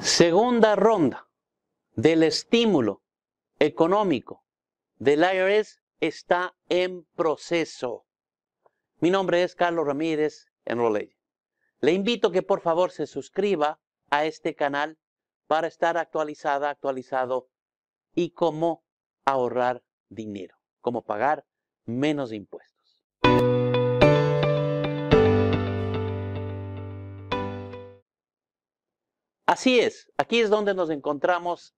Segunda ronda del estímulo económico del IRS está en proceso. Mi nombre es Carlos Ramírez en Roley. Le invito que por favor se suscriba a este canal para estar actualizada, actualizado y cómo ahorrar dinero, cómo pagar menos impuestos. Así es, aquí es donde nos encontramos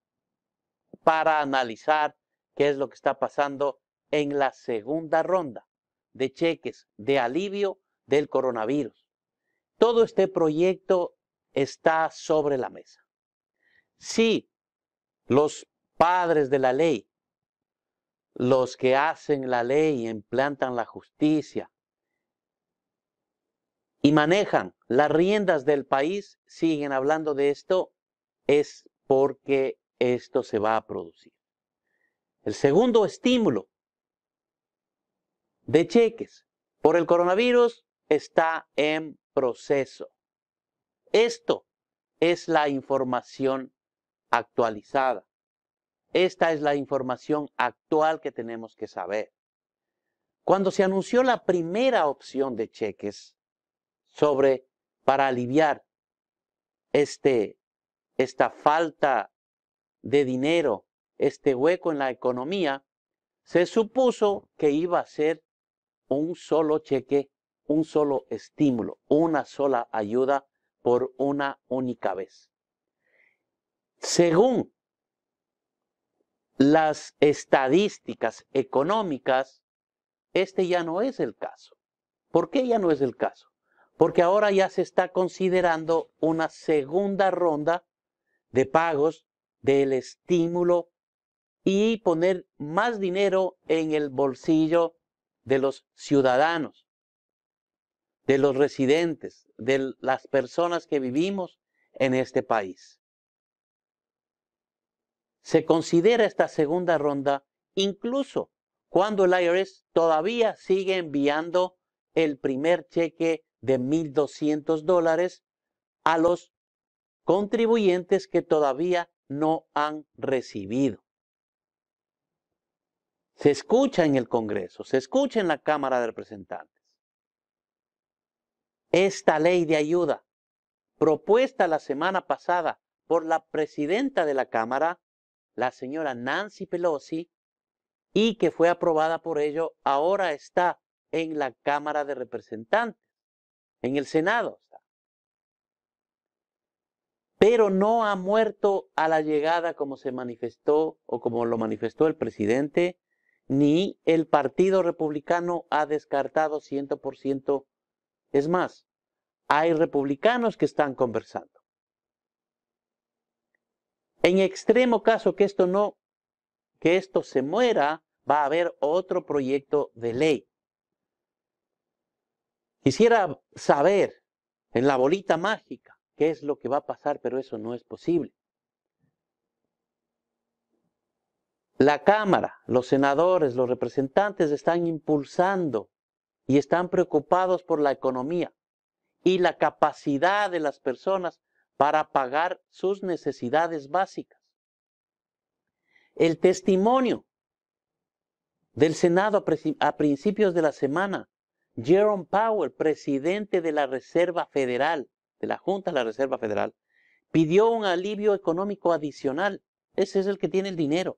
para analizar qué es lo que está pasando en la segunda ronda de cheques de alivio del coronavirus. Todo este proyecto está sobre la mesa. Si los padres de la ley, los que hacen la ley, y implantan la justicia, y manejan las riendas del país siguen hablando de esto, es porque esto se va a producir. El segundo estímulo de cheques por el coronavirus está en proceso. Esto es la información actualizada. Esta es la información actual que tenemos que saber. Cuando se anunció la primera opción de cheques, sobre para aliviar este, esta falta de dinero, este hueco en la economía, se supuso que iba a ser un solo cheque, un solo estímulo, una sola ayuda por una única vez. Según las estadísticas económicas, este ya no es el caso. ¿Por qué ya no es el caso? porque ahora ya se está considerando una segunda ronda de pagos del estímulo y poner más dinero en el bolsillo de los ciudadanos, de los residentes, de las personas que vivimos en este país. Se considera esta segunda ronda incluso cuando el IRS todavía sigue enviando el primer cheque de 1.200 dólares a los contribuyentes que todavía no han recibido. Se escucha en el Congreso, se escucha en la Cámara de Representantes. Esta ley de ayuda, propuesta la semana pasada por la presidenta de la Cámara, la señora Nancy Pelosi, y que fue aprobada por ello, ahora está en la Cámara de Representantes en el Senado. Pero no ha muerto a la llegada como se manifestó o como lo manifestó el presidente, ni el Partido Republicano ha descartado 100%. Es más, hay republicanos que están conversando. En extremo caso que esto no, que esto se muera, va a haber otro proyecto de ley Quisiera saber en la bolita mágica qué es lo que va a pasar, pero eso no es posible. La Cámara, los senadores, los representantes están impulsando y están preocupados por la economía y la capacidad de las personas para pagar sus necesidades básicas. El testimonio del Senado a principios de la semana Jerome Powell, presidente de la Reserva Federal, de la Junta de la Reserva Federal, pidió un alivio económico adicional. Ese es el que tiene el dinero.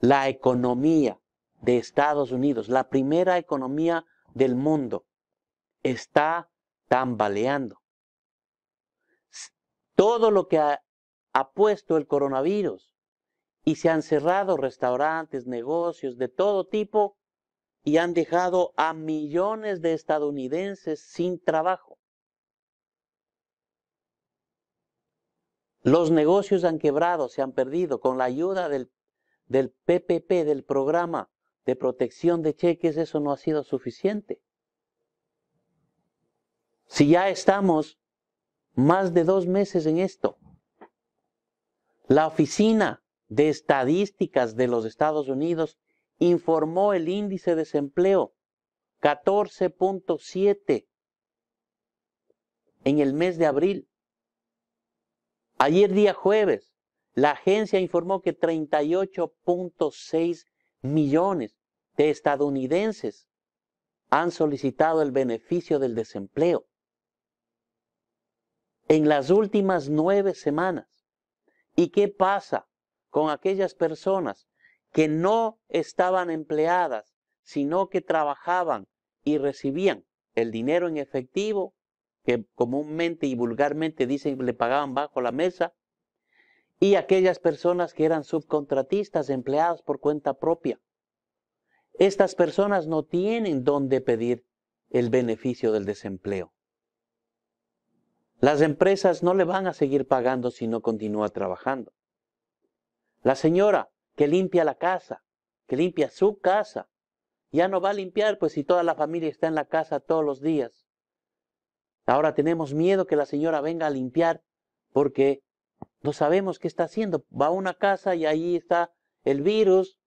La economía de Estados Unidos, la primera economía del mundo, está tambaleando. Todo lo que ha, puesto el coronavirus y se han cerrado restaurantes, negocios de todo tipo, y han dejado a millones de estadounidenses sin trabajo. Los negocios han quebrado, se han perdido con la ayuda del, PPP, del programa de protección de cheques, eso no ha sido suficiente. Si ya estamos más de dos meses en esto, la Oficina de Estadísticas de los Estados Unidos informó el índice de desempleo, 14.7 en el mes de abril. Ayer día jueves, la agencia informó que 38.6 millones de estadounidenses han solicitado el beneficio del desempleo. En las últimas nueve semanas. ¿Y qué pasa con aquellas personas que no estaban empleadas, sino que trabajaban y recibían el dinero en efectivo, que comúnmente y vulgarmente dicen le pagaban bajo la mesa, y aquellas personas que eran subcontratistas, empleadas por cuenta propia. Estas personas no tienen dónde pedir el beneficio del desempleo. Las empresas no le van a seguir pagando si no continúa trabajando. La señora que limpia la casa, que limpia su casa. Ya no va a limpiar, pues si toda la familia está en la casa todos los días. Ahora tenemos miedo que la señora venga a limpiar porque no sabemos qué está haciendo. Va a una casa y ahí está el virus,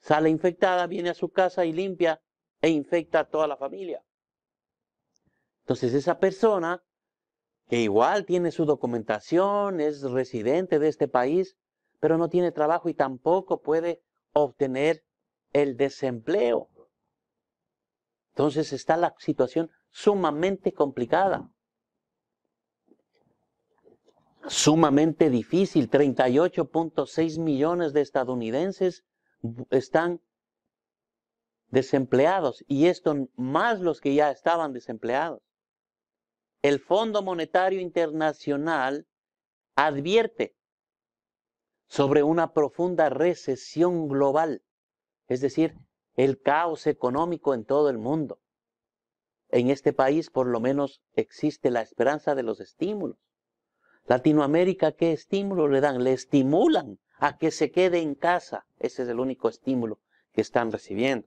sale infectada, viene a su casa y limpia e infecta a toda la familia. Entonces esa persona, que igual tiene su documentación, es residente de este país, pero no tiene trabajo y tampoco puede obtener el desempleo. Entonces está la situación sumamente complicada, sumamente difícil. 38.6 millones de estadounidenses están desempleados y esto más los que ya estaban desempleados. El Fondo Monetario Internacional advierte sobre una profunda recesión global, es decir, el caos económico en todo el mundo. En este país por lo menos existe la esperanza de los estímulos. Latinoamérica, ¿qué estímulo le dan? Le estimulan a que se quede en casa. Ese es el único estímulo que están recibiendo.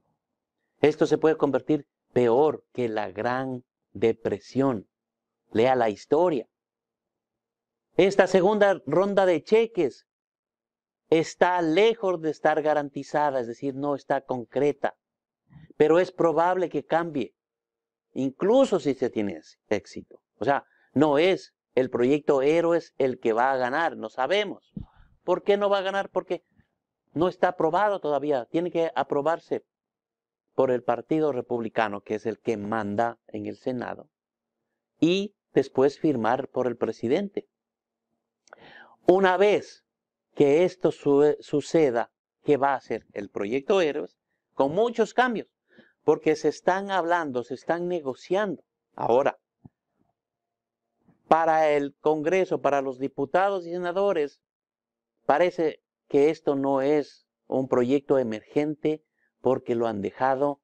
Esto se puede convertir peor que la gran depresión. Lea la historia. Esta segunda ronda de cheques está lejos de estar garantizada, es decir, no está concreta, pero es probable que cambie, incluso si se tiene éxito. O sea, no es el proyecto Héroes el que va a ganar, no sabemos. ¿Por qué no va a ganar? Porque no está aprobado todavía, tiene que aprobarse por el Partido Republicano, que es el que manda en el Senado, y después firmar por el presidente. Una vez que esto suceda, que va a ser el proyecto Héroes, con muchos cambios, porque se están hablando, se están negociando. Ahora, para el Congreso, para los diputados y senadores, parece que esto no es un proyecto emergente porque lo han dejado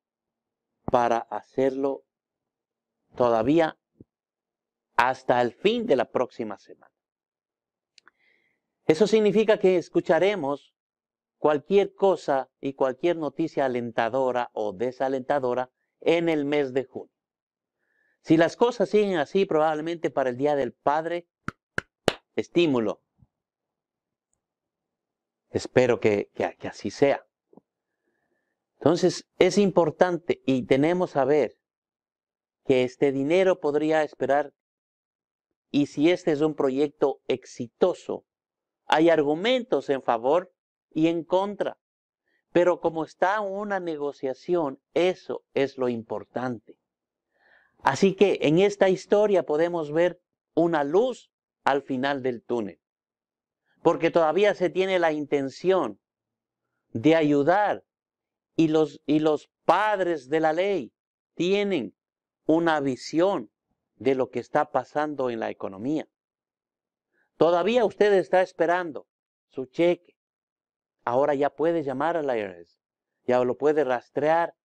para hacerlo todavía hasta el fin de la próxima semana. Eso significa que escucharemos cualquier cosa y cualquier noticia alentadora o desalentadora en el mes de junio. Si las cosas siguen así, probablemente para el Día del Padre, estímulo. Espero que, así sea. Entonces, es importante y tenemos a ver que este dinero podría esperar y si este es un proyecto exitoso, hay argumentos en favor y en contra. Pero como está una negociación, eso es lo importante. Así que en esta historia podemos ver una luz al final del túnel. Porque todavía se tiene la intención de ayudar y los, y los padres de la ley tienen una visión de lo que está pasando en la economía. Todavía usted está esperando su cheque. Ahora ya puede llamar al IRS, ya lo puede rastrear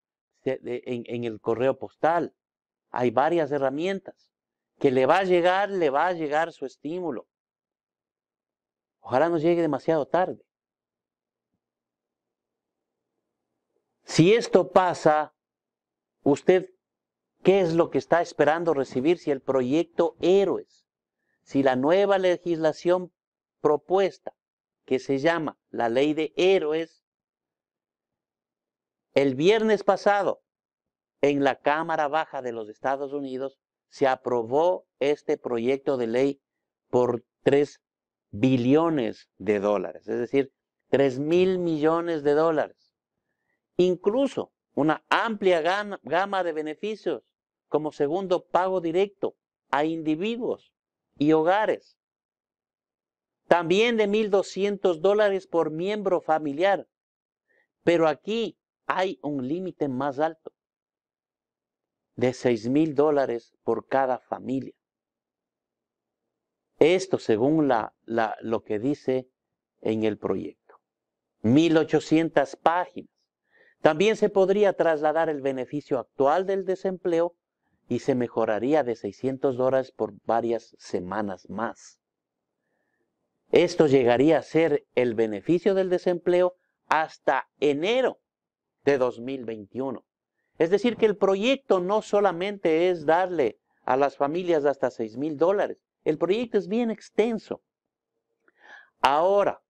en, en el correo postal. Hay varias herramientas que le va a llegar, le va a llegar su estímulo. Ojalá no llegue demasiado tarde. Si esto pasa, usted, ¿qué es lo que está esperando recibir si el proyecto Héroes si la nueva legislación propuesta, que se llama la ley de héroes, el viernes pasado en la Cámara Baja de los Estados Unidos se aprobó este proyecto de ley por 3 billones de dólares, es decir, 3 mil millones de dólares. Incluso una amplia gama de beneficios como segundo pago directo a individuos y hogares. También de 1.200 dólares por miembro familiar. Pero aquí hay un límite más alto, de 6.000 dólares por cada familia. Esto según la, lo que dice en el proyecto. 1.800 páginas. También se podría trasladar el beneficio actual del desempleo y se mejoraría de 600 dólares por varias semanas más. Esto llegaría a ser el beneficio del desempleo hasta enero de 2021. Es decir, que el proyecto no solamente es darle a las familias hasta 6 mil dólares, el proyecto es bien extenso. Ahora,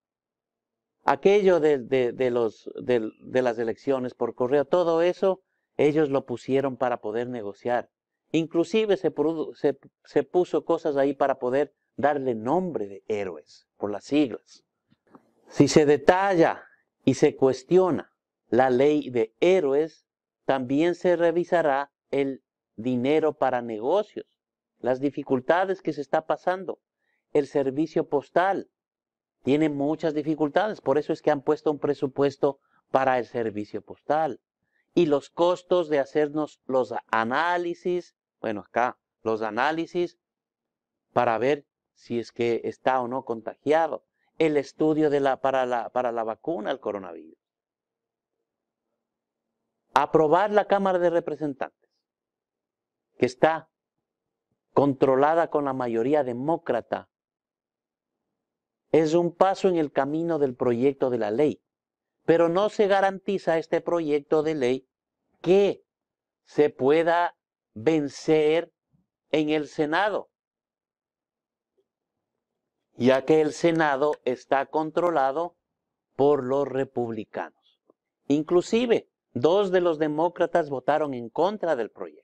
aquello de, de, las elecciones por correo, todo eso, ellos lo pusieron para poder negociar. Inclusive se, puso cosas ahí para poder darle nombre de héroes por las siglas. Si se detalla y se cuestiona la ley de héroes, también se revisará el dinero para negocios, las dificultades que se está pasando. El servicio postal tiene muchas dificultades, por eso es que han puesto un presupuesto para el servicio postal. Y los costos de hacernos los análisis bueno, acá los análisis para ver si es que está o no contagiado, el estudio de la, para, la, para la vacuna al coronavirus, aprobar la Cámara de Representantes, que está controlada con la mayoría demócrata, es un paso en el camino del proyecto de la ley, pero no se garantiza este proyecto de ley que se pueda vencer en el Senado, ya que el Senado está controlado por los republicanos. Inclusive, dos de los demócratas votaron en contra del proyecto.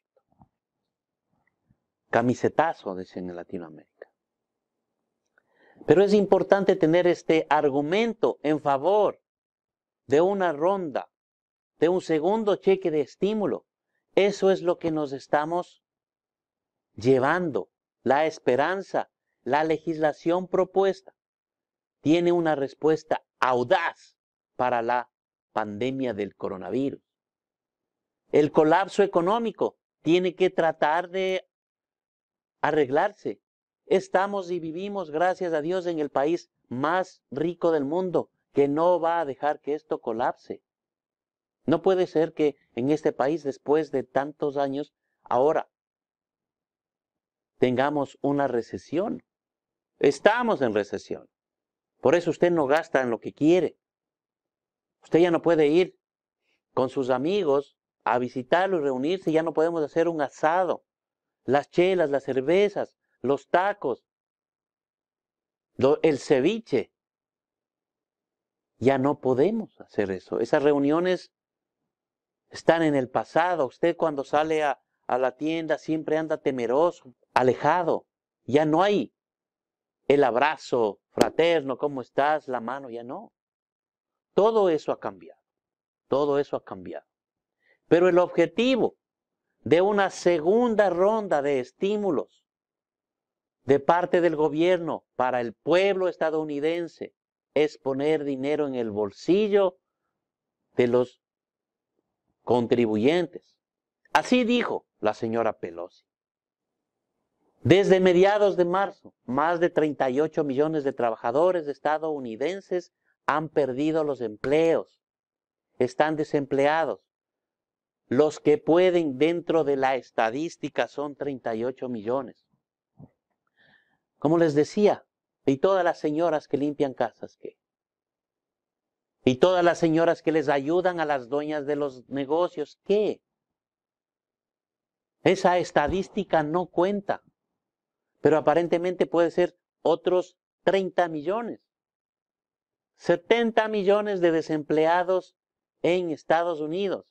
Camisetazo, dicen en Latinoamérica. Pero es importante tener este argumento en favor de una ronda, de un segundo cheque de estímulo eso es lo que nos estamos llevando, la esperanza, la legislación propuesta. Tiene una respuesta audaz para la pandemia del coronavirus. El colapso económico tiene que tratar de arreglarse. Estamos y vivimos, gracias a Dios, en el país más rico del mundo, que no va a dejar que esto colapse. No puede ser que en este país, después de tantos años, ahora tengamos una recesión. Estamos en recesión. Por eso usted no gasta en lo que quiere. Usted ya no puede ir con sus amigos a visitarlo y reunirse. Ya no podemos hacer un asado. Las chelas, las cervezas, los tacos, el ceviche. Ya no podemos hacer eso. Esas reuniones están en el pasado. Usted cuando sale a, la tienda siempre anda temeroso, alejado. Ya no hay el abrazo fraterno, ¿cómo estás? La mano, ya no. Todo eso ha cambiado. Todo eso ha cambiado. Pero el objetivo de una segunda ronda de estímulos de parte del gobierno para el pueblo estadounidense es poner dinero en el bolsillo de los contribuyentes. Así dijo la señora Pelosi. Desde mediados de marzo, más de 38 millones de trabajadores estadounidenses han perdido los empleos, están desempleados. Los que pueden dentro de la estadística son 38 millones. Como les decía, y todas las señoras que limpian casas, ¿qué? Y todas las señoras que les ayudan a las dueñas de los negocios, ¿qué? Esa estadística no cuenta, pero aparentemente puede ser otros 30 millones. 70 millones de desempleados en Estados Unidos.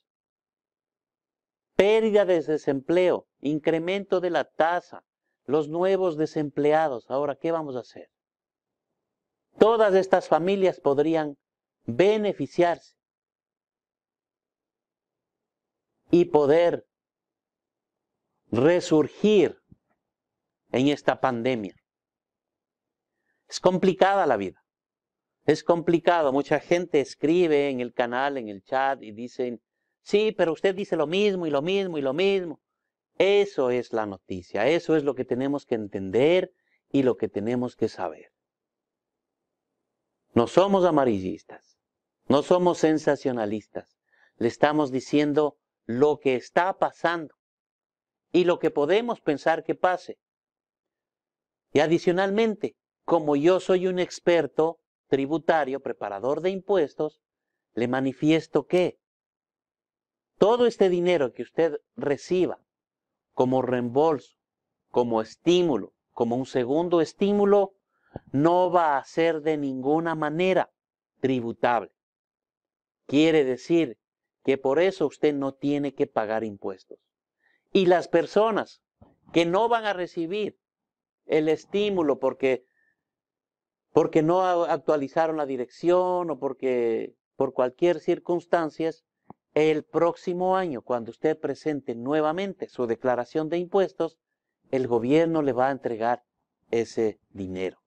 Pérdida de desempleo, incremento de la tasa, los nuevos desempleados. Ahora, ¿qué vamos a hacer? Todas estas familias podrían beneficiarse y poder resurgir en esta pandemia. Es complicada la vida. Es complicado. Mucha gente escribe en el canal, en el chat y dicen, sí, pero usted dice lo mismo y lo mismo y lo mismo. Eso es la noticia, eso es lo que tenemos que entender y lo que tenemos que saber. No somos amarillistas. No somos sensacionalistas. Le estamos diciendo lo que está pasando y lo que podemos pensar que pase. Y adicionalmente, como yo soy un experto tributario, preparador de impuestos, le manifiesto que todo este dinero que usted reciba como reembolso, como estímulo, como un segundo estímulo, no va a ser de ninguna manera tributable. Quiere decir que por eso usted no tiene que pagar impuestos. Y las personas que no van a recibir el estímulo porque, porque no actualizaron la dirección o porque por cualquier circunstancia, el próximo año, cuando usted presente nuevamente su declaración de impuestos, el gobierno le va a entregar ese dinero.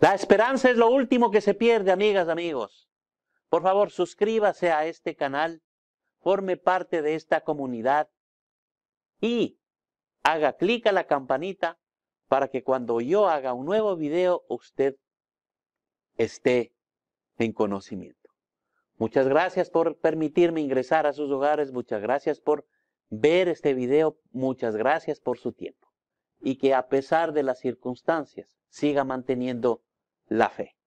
La esperanza es lo último que se pierde, amigas, amigos. Por favor, suscríbase a este canal, forme parte de esta comunidad y haga clic a la campanita para que cuando yo haga un nuevo video usted esté en conocimiento. Muchas gracias por permitirme ingresar a sus hogares, muchas gracias por ver este video, muchas gracias por su tiempo y que a pesar de las circunstancias siga manteniendo la fe.